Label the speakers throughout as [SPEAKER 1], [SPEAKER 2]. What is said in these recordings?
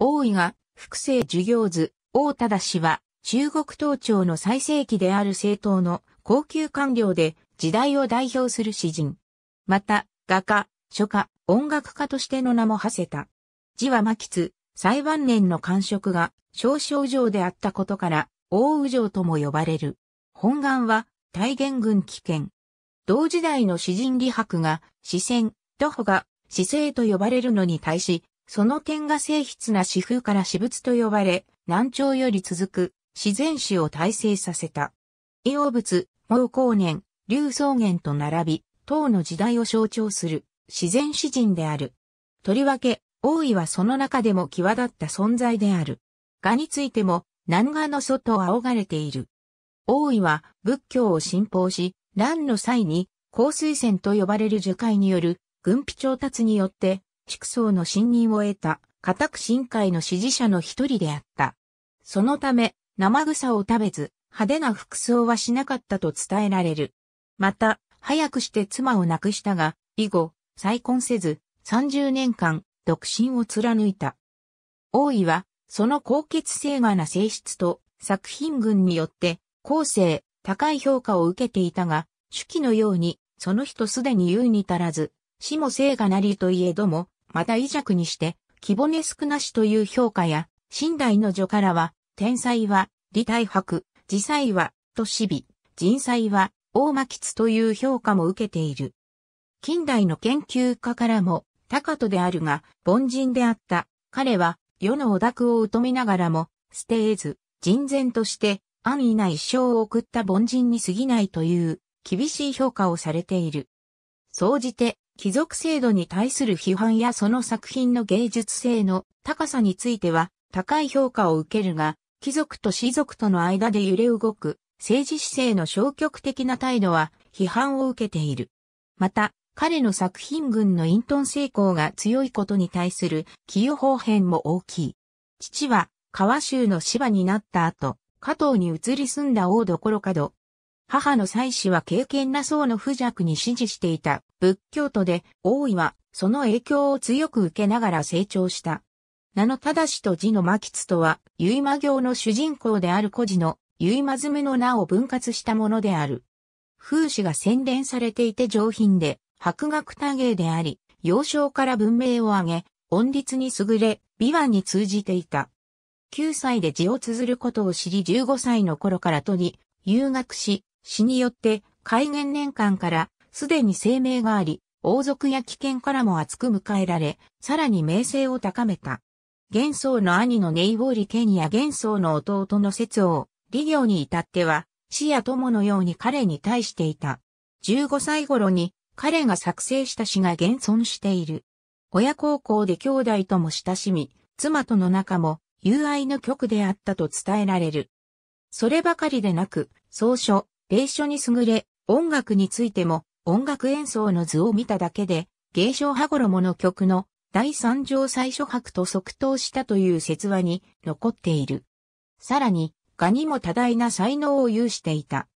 [SPEAKER 1] 王位が、複製授業図、王忠氏は、中国東朝の最盛期である政党の高級官僚で、時代を代表する詩人。また、画家、書家、音楽家としての名も馳せた。字は巻津、最晩年の官職が少々上であったことから、大宇城とも呼ばれる。本願は、大元軍危険。同時代の詩人李白が、詩仙、徒歩が、詩生と呼ばれるのに対し、その点が性質な私風から私物と呼ばれ、南朝より続く自然史を体制させた。異王物、毛光年、流草原と並び、唐の時代を象徴する自然詩人である。とりわけ、王位はその中でも際立った存在である。画についても、南画の外を仰がれている。王位は仏教を信奉し、乱の際に、降水船と呼ばれる樹海による軍備調達によって畜層の信任を得た、家宅深海の支持者の一人であった。そのため、生草を食べず、派手な服装はしなかったと伝えられる。また、早くして妻を亡くしたが、以後、再婚せず、30年間、独身を貫いた。王位は、その高潔性がな性質と、作品群によって、後世、高い評価を受けていたが、手記のように、その人すでに優に足らず、死も生がなりといえども、また以弱にして、キボネスクなしという評価や、寝代の序からは、天才は、李大白、自才は、と市美、人才は、大巻津という評価も受けている。近代の研究家からも、高人であるが、凡人であった。彼は、世のオダを疎みながらも、捨てえず、人前として、安易な一生を送った凡人に過ぎないという、厳しい評価をされている。総じて、貴族制度に対する批判やその作品の芸術性の高さについては高い評価を受けるが、貴族と士族との間で揺れ動く政治姿勢の消極的な態度は批判を受けている。また、彼の作品群の隠遁成功が強いことに対する寄与方変も大きい。父は川州の芝になった後、加藤に移り住んだ王どころかど。母の妻子は敬虔な層の不弱に支持していた仏教徒で、大位は、その影響を強く受けながら成長した。名の正と字の巻津とは、結ま行の主人公である孤児の、結ま爪の名を分割したものである。風刺が洗練されていて上品で、博学多芸であり、幼少から文明を上げ、音律に優れ、美和に通じていた。9歳で字を綴ることを知り15歳の頃から取り、留学し、死によって、開元年間からすでに声明があり、王族や危険からも厚く迎えられ、さらに名声を高めた。元宗の兄のネイボーリケニア元宗の弟の説王、李行に至っては、死や友のように彼に対していた。15歳頃に彼が作成した詩が現存している。親孝行で兄弟とも親しみ、妻との仲も友愛の曲であったと伝えられる。そればかりでなく、草書、霊書に優れ、音楽についても音楽演奏の図を見ただけで、芸商羽衣の曲の第三条最初白と即答したという説話に残っている。さらに、ガにも多大な才能を有していた。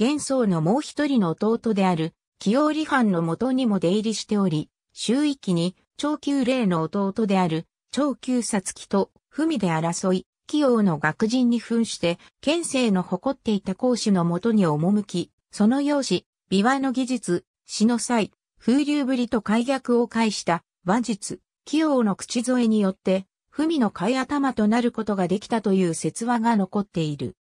[SPEAKER 1] 幻想のもう一人の弟である、清織藩の元にも出入りしており、周域に、長久霊の弟である、長久札木と、文で争い、器用の学人に扮して、県政の誇っていた講師のもとに赴き、その容姿、美琶の技術、死の際、風流ぶりと開脚を介した話術、器用の口添えによって、文の貝頭となることができたという説話が残っている。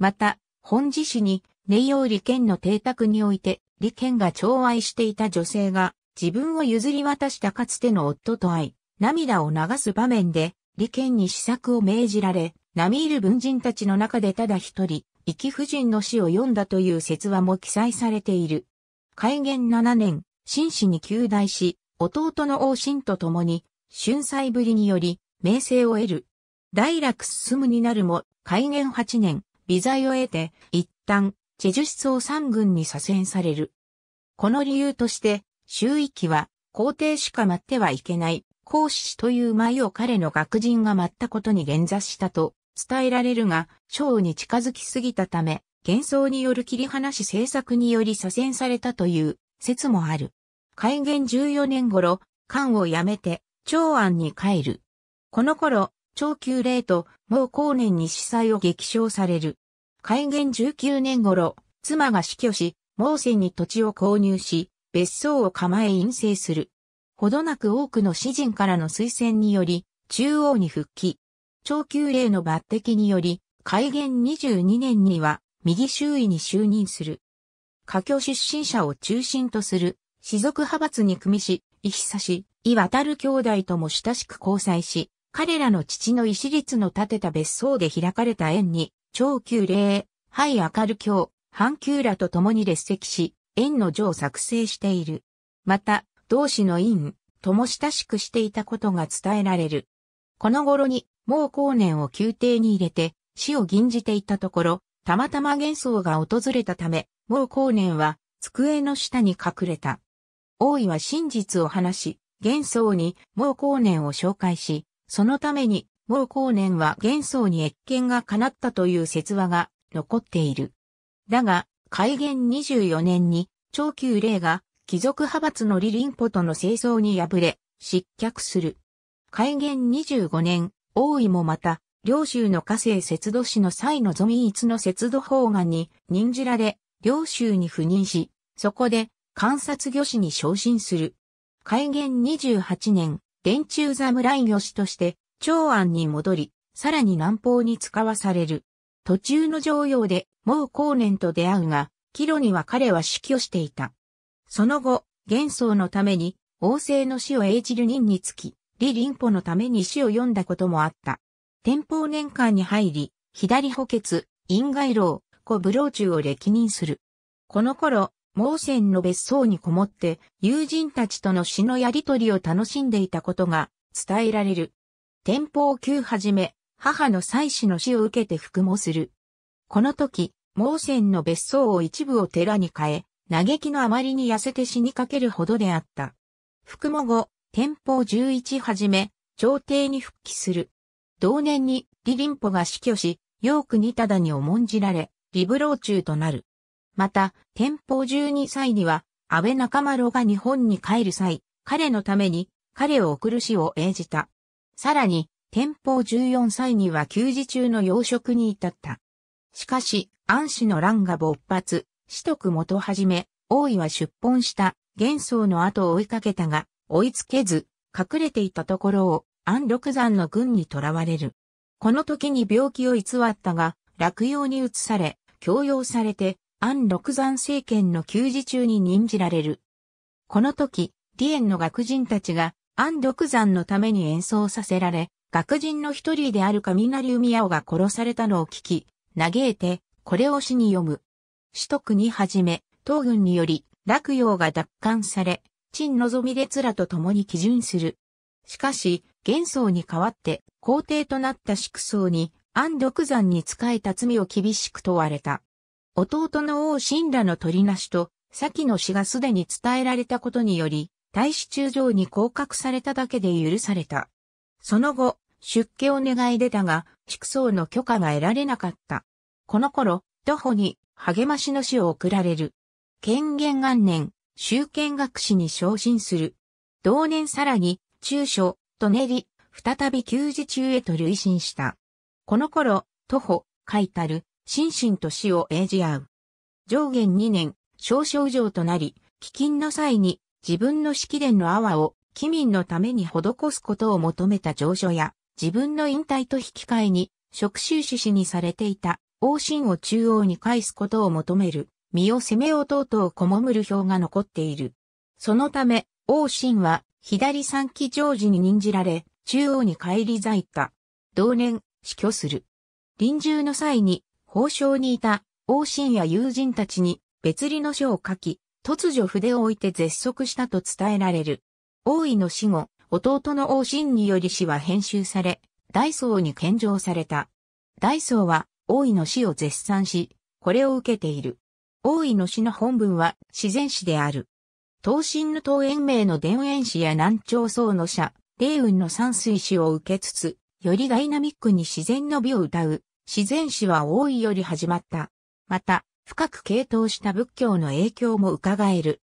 [SPEAKER 1] また、本寺市に、寝陽利権の邸宅において、利権が寵愛していた女性が、自分を譲り渡したかつての夫と会い、涙を流す場面で、利権に施策を命じられ、並みいる文人たちの中でただ一人、生き夫人の死を読んだという説話も記載されている。開元7年、紳士に旧大し、弟の王信と共に、春祭ぶりにより、名声を得る。大楽進むになるも、開元8年、微罪を得て、一旦、チェジュ三軍に左遷される。この理由として、周囲期は、皇帝しか待ってはいけない、皇子という舞を彼の学人が待ったことに連座したと伝えられるが、章に近づきすぎたため、幻想による切り離し政策により左遷されたという説もある。開元14年頃、漢を辞めて、長安に帰る。この頃、長久霊と、もう後年に司祭を激賞される。開元19年頃、妻が死去し、盲船に土地を購入し、別荘を構え陰性する。ほどなく多くの詩人からの推薦により、中央に復帰。長久令の抜擢により、開元22年には右周囲に就任する。家境出身者を中心とする、士族派閥に組みし、石差し、伊渡る兄弟とも親しく交際し、彼らの父の石立の建てた別荘で開かれた縁に、長久霊、廃明る教、半久らと共に列席し、縁の序を作成している。また、同志の院、とも親しくしていたことが伝えられる。この頃に、孟う後年を宮廷に入れて、死を吟じていたところ、たまたま幻想が訪れたため、孟う後年は机の下に隠れた。王位は真実を話し、幻想に孟う後年を紹介し、そのために孟う後年は幻想に越見が叶ったという説話が残っている。だが、改元24年に、長久霊が貴族派閥のリリンポとの清掃に敗れ、失脚する。改元25年、王位もまた、領州の家政節度使の際のゾミイツの節度法案に任じられ、領州に赴任し、そこで観察魚師に昇進する。開元28年、連中侍魚師として長安に戻り、さらに南方に使わされる。途中の常用で、もう後年と出会うが、帰路には彼は死去していた。その後、幻想のために、王政の死を永じる任につき、李林保のために詩を読んだこともあった。天保年間に入り、左補欠、陰外老、古武老中を歴任する。この頃、盲線の別荘にこもって、友人たちとの詩のやりとりを楽しんでいたことが伝えられる。天保旧はじめ、母の妻子の死を受けて服もする。この時、盲線の別荘を一部を寺に変え、嘆きのあまりに痩せて死にかけるほどであった。服も後、天保11はじめ、朝廷に復帰する。同年に李林甫が死去し、陽国忠に重んじられ、李ロ老中となる。また、天保12歳には、安倍中丸が日本に帰る際、彼のために、彼を送る死を演じた。さらに、天保14歳には休時中の養殖に至った。しかし、安氏の乱が勃発、死徳元はじめ、王位は出奔した、元宗の後を追いかけたが、追いつけず、隠れていたところを安禄山の軍に囚われる。この時に病気を偽ったが、落葉に移され、強要されて、安禄山政権の休止中に任じられる。この時、李ンの学人たちが安禄山のために演奏させられ、学人の一人である雷海青が殺されたのを聞き、嘆いて、これを詩に読む。四徳にはじめ、東軍により、落葉が奪還され、陳望み列らと共に基準する。しかし、元宗に代わって皇帝となった祝宗に安独山に仕えた罪を厳しく問われた。弟の王信羅の取りなしと、先の死がすでに伝えられたことにより、大使中将に降格されただけで許された。その後、出家を願い出たが、祝僧の許可が得られなかった。この頃、徒歩に励ましの死を送られる。権限元年、集権学士に昇進する。同年さらに、中書、と練り、再び給仕中へと累進した。この頃、徒歩、書いたる、心身と死を演じ合う。上限2年、少々上となり、飢饉の際に、自分の式伝の阿波を、機民のために施すことを求めた上書や、自分の引退と引き換えに、職種志士にされていた、王信を中央に返すことを求める、身を攻めようとうとうこもむる票が残っている。そのため、王信は左三期常時に任じられ、中央に返り咲いた。同年、死去する。臨終の際に、法相にいた王信や友人たちに別離の書を書き、突如筆を置いて絶足したと伝えられる。王位の死後、弟の王信により死は編集され、大僧に献上された。大僧は王位の死を絶賛し、これを受けている。大井の市の本文は自然史である。東進の東園名の田園史や南朝僧の社、霊雲の山水史を受けつつ、よりダイナミックに自然の美を歌う、自然史は大井より始まった。また、深く傾倒した仏教の影響も伺える。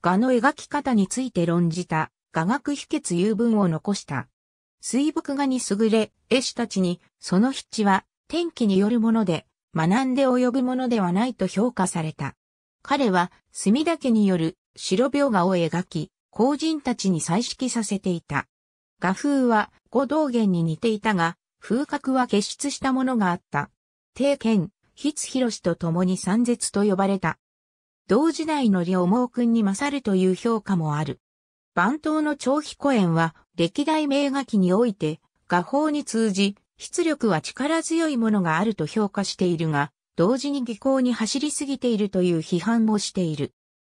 [SPEAKER 1] 画の描き方について論じた、画学秘訣有文を残した。水墨画に優れ、絵師たちに、その筆致は、天気によるもので、学んで及ぶものではないと評価された。彼は、墨田家による白描画を描き、工人たちに彩色させていた。画風は五道元に似ていたが、風格は傑出したものがあった。帝剣、筆広と共に三絶と呼ばれた。同時代の両毛君に勝るという評価もある。番頭の長飛古演は、歴代名画記において、画法に通じ、出力は力強いものがあると評価しているが、同時に技巧に走りすぎているという批判もしている。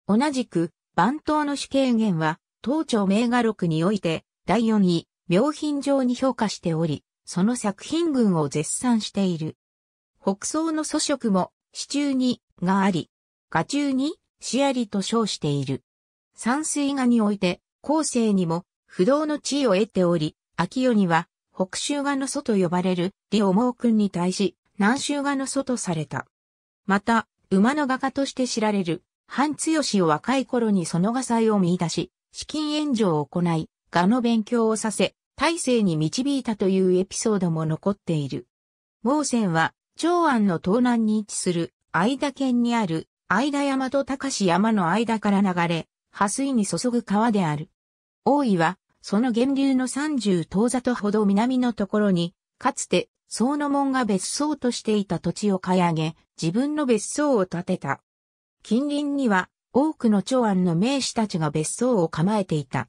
[SPEAKER 1] 同じく、番頭の主軽減は、当庁名画録において、第4位、名品上に評価しており、その作品群を絶賛している。北宋の祖食も、支柱に、があり、画中に、しありと称している。山水画において、後世にも、不動の地位を得ており、秋代には、北州画の祖と呼ばれるオモー君に対し、南州画の祖とされた。また、馬の画家として知られる、ハンツヨシを若い頃にその画祭を見出し、資金援助を行い、画の勉強をさせ、大勢に導いたというエピソードも残っている。センは、長安の東南に位置する、愛田県にある、愛田山と高志山の間から流れ、破水に注ぐ川である。大井は、その源流の三十遠里ほど南のところに、かつて、宗の門が別荘としていた土地を買い上げ、自分の別荘を建てた。近隣には、多くの長安の名士たちが別荘を構えていた。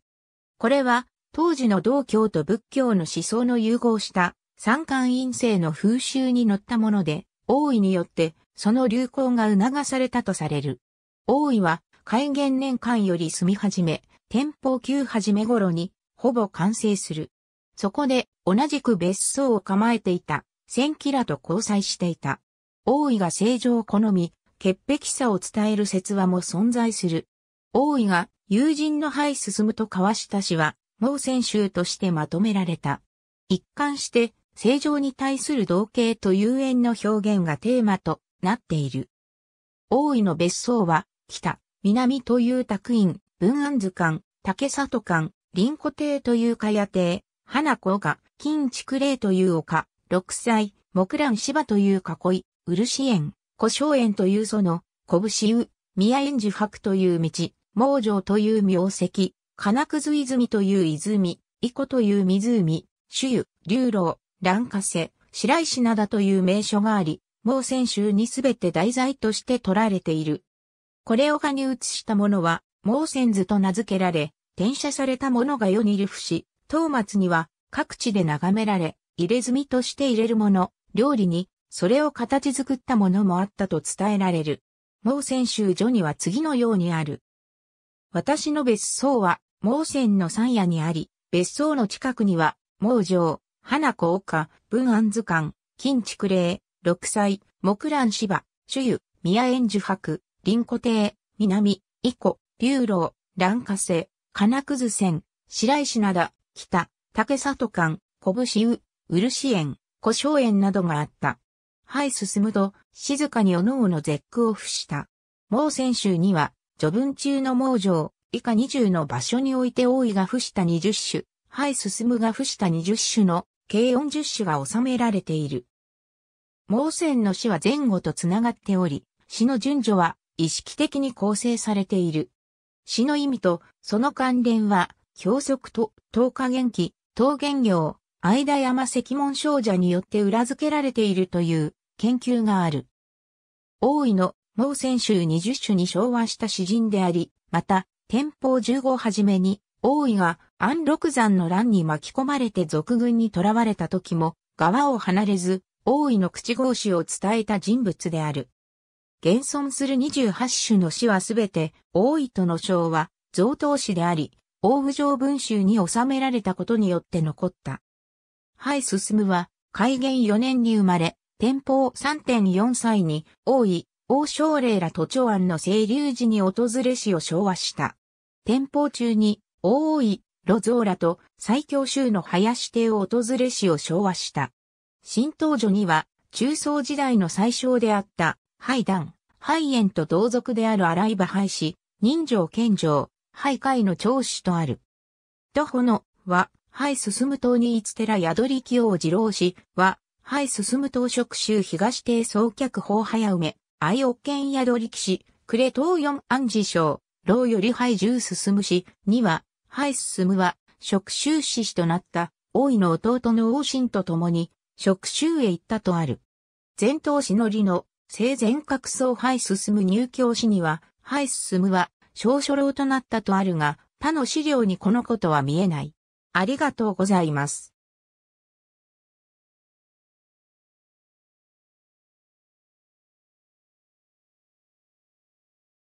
[SPEAKER 1] これは、当時の道教と仏教の思想の融合した三冠院政の風習に乗ったもので、王位によってその流行が促されたとされる。王位は、開元年間より住み始め、天保旧始め頃にほぼ完成する。そこで同じく別荘を構えていた千キラと交際していた。王位が正常を好み、潔癖さを伝える説話も存在する。王位が友人の敗進むと交わした詩は、盲戦集としてまとめられた。一貫して、正常に対する同型と遊縁の表現がテーマとなっている。王位の別荘は、北、南という宅院、文安図館、竹里館、林湖亭というか、屋亭、花子が金竹霊という丘、六歳、木蘭芝という囲い、漆園、古生園というその、拳湯、宮園寺白という道、盲城という名石、金屑泉という泉、伊子という湖、主湯、竜楼、蘭花瀬、白石灘という名所があり、毛泉州にすべて題材として取られている。これを蚊に移したものは、盲泉図と名付けられ、転写されたものが世に流布し、当末には各地で眺められ、入れ墨として入れるもの、料理に、それを形作ったものもあったと伝えられる。盲泉州所には次のようにある。私の別荘は、盲泉の山野にあり、別荘の近くには、盲城、花子丘、文安図鑑、金竹霊、六歳、木蘭芝、主湯、宮園樹白、林湖亭、南、伊古、竜楼、蘭花瀬、金屑線、白石灘、北、竹里間、拳る漆園、古荘園などがあった。はい進むと、静かにおのおの絶句を伏した。盲泉州には、序文中の盲城、以下二重の場所において王位が伏した二十種、はい進むが伏した二十種の、計四十種が収められている。盲泉の詩は前後とつながっており、詩の順序は意識的に構成されている。詩の意味とその関連は、表則と東下元気、東元行、間山石門少者によって裏付けられているという研究がある。大井の毛泉州二十種に昭和した詩人であり、また、天保十五はじめに、大井が安禄山の乱に巻き込まれて俗軍に囚われた時も、側を離れず、大井の口格子を伝えた人物である。現存する28種の詩はすべて、大との章は、贈答詩であり、大府上文集に収められたことによって残った。はい、進は、開元4年に生まれ、天保3.4歳に、王位、王将霊ら都庁案の清流寺に訪れ詩を昭和した。天保中に、王位、路蔵らと最強州の林邸を訪れ詩を昭和した。新東女には、中宗時代の最小であった廃団、廃炎と同族である洗井場廃死、人情健常、廃会の長子とある。徒歩の、は、廃進む党にいて寺宿り清を二郎し、は、廃進む党職州東帝総客法早梅、愛を県宿り騎士、呉東四安寺省、老より廃十進むし、には、廃進むは、職州志士となった、大井の弟の王神と共に、職州へ行ったとある。前頭氏の理の、生前格層ハイ進む入教師には、ハイ進むは、小書老となったとあるが、他の資料にこのことは見えない。ありがとうございます。